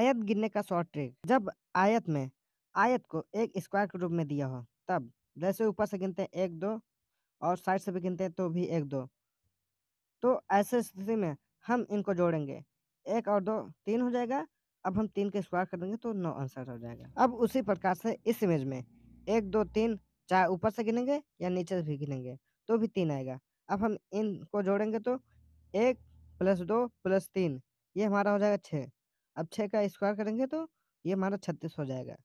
आयत गिनने का शॉर्ट ट्रिक जब आयत में आयत को एक स्क्वायर के रूप में दिया हो तब जैसे ऊपर से गिनते हैं एक दो और साइड से भी गिनते हैं तो भी एक दो तो ऐसे स्थिति में हम इनको जोड़ेंगे एक और दो तीन हो जाएगा अब हम तीन के स्क्वायर कर देंगे तो नौ आंसर हो जाएगा अब उसी प्रकार से इस इमेज में एक दो तीन चाहे ऊपर से गिनेंगे या नीचे से भी गिनेंगे तो भी तीन आएगा अब हम इनको जोड़ेंगे तो एक प्लस दो प्लस तीन ये हमारा हो जाएगा छः अब छः का स्क्वायर करेंगे तो ये हमारा छत्तीस हो जाएगा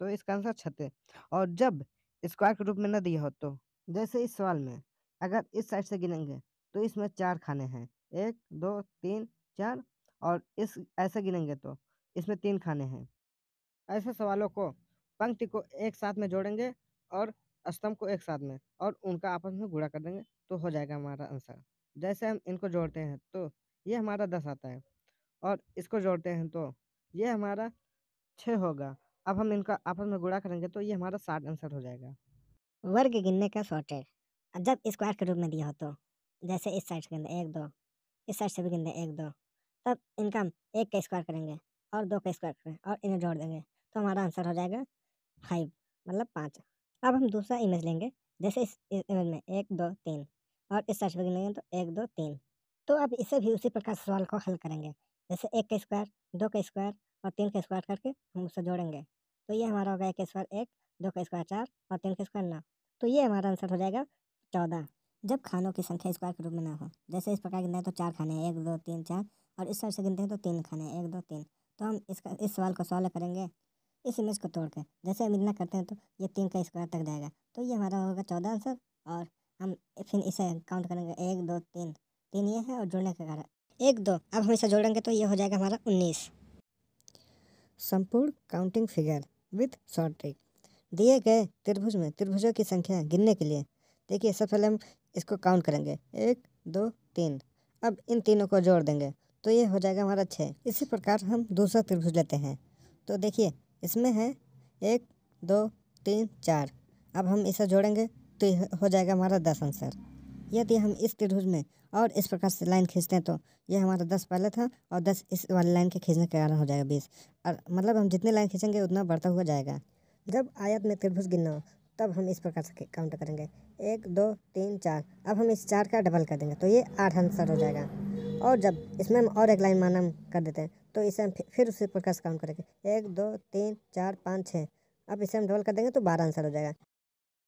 तो इसका आंसर छत्तीस और जब स्क्वायर के रूप में न दिया हो तो जैसे इस सवाल में अगर इस साइड से गिनेंगे तो इसमें चार खाने हैं एक दो तीन चार और इस ऐसे गिनेंगे तो इसमें तीन खाने हैं ऐसे सवालों को पंक्ति को एक साथ में जोड़ेंगे और स्तंभ को एक साथ में और उनका आपस में गुड़ा कर देंगे तो हो जाएगा हमारा आंसर जैसे हम इनको जोड़ते हैं तो ये हमारा दस आता है और इसको जोड़ते हैं तो ये हमारा छः होगा अब हम इनका आपस में गुड़ा करेंगे तो ये हमारा साठ आंसर हो जाएगा वर्ग गिनने का शॉर्टेज जब स्क्वायर के रूप में दिया हो तो जैसे इस साइड से गिनते एक दो इस साइड से भी गिनते एक दो तब इनका हम एक का स्क्वायर करेंगे और दो का स्क्वायर करेंगे और इन्हें जोड़ देंगे तो हमारा आंसर हो जाएगा फाइव मतलब पाँच अब हम दूसरा इमेज लेंगे जैसे इस, इमेज में एक दो तीन और इस साइड पर गिनेंगे तो एक दो तीन तो अब इसे भी उसी प्रकार सवाल को हल करेंगे ऐसे एक का स्क्वायर दो का स्क्वायर और तीन का स्क्वायर करके हम उससे जोड़ेंगे तो ये हमारा होगा एक स्क्वायर एक दो का स्क्वायर चार और तीन का स्क्वायर नौ तो ये हमारा आंसर हो जाएगा चौदह जब खानों की संख्या स्क्वायर के रूप में ना हो जैसे इस प्रकार गिनते हैं तो चार खाने हैं एक दो तीन चार और इस साइड से गिनते हैं तो तीन खाने हैं एक दो तीन तो हम इसका इस सवाल को सॉल्व करेंगे इस इमेज को तोड़ कर जैसे हम इतना करते हैं तो ये तीन का स्क्वायर तक जाएगा तो ये हमारा होगा चौदह आंसर और हम फिर इसे काउंट करेंगे एक दो तीन तीन ये है और जुड़ने के कारण एक दो अब हम इसे जोड़ेंगे तो ये हो जाएगा हमारा उन्नीस संपूर्ण counting figure with short trick दिए गए त्रिभुज में त्रिभुजों की संख्या गिनने के लिए देखिए सबसे पहले हम इसको काउंट करेंगे एक दो तीन अब इन तीनों को जोड़ देंगे तो ये हो जाएगा हमारा छः इसी प्रकार हम दूसरा त्रिभुज लेते हैं तो देखिए इसमें है एक दो तीन चार अब हम इसे जोड़ेंगे तो हो जाएगा हमारा दस आंसर यदि हम इस त्रिभुज में और इस प्रकार से लाइन खींचते हैं तो ये हमारा दस पहले था और दस इस वाली लाइन के खींचने के कारण हो जाएगा बीस और मतलब हम जितने लाइन खींचेंगे उतना बढ़ता हुआ जाएगा जब आयत में त्रिभुज गिनना हो तब हम इस प्रकार से काउंट करेंगे एक दो तीन चार अब हम इस चार का डबल कर देंगे तो ये आठ आंसर हो जाएगा और जब इसमें हम और एक लाइन माना कर देते हैं तो इसे हम फिर उसी प्रकार से काउंट करेंगे एक दो तीन चार पाँच छः अब इसे हम डबल कर देंगे तो बारह आंसर हो जाएगा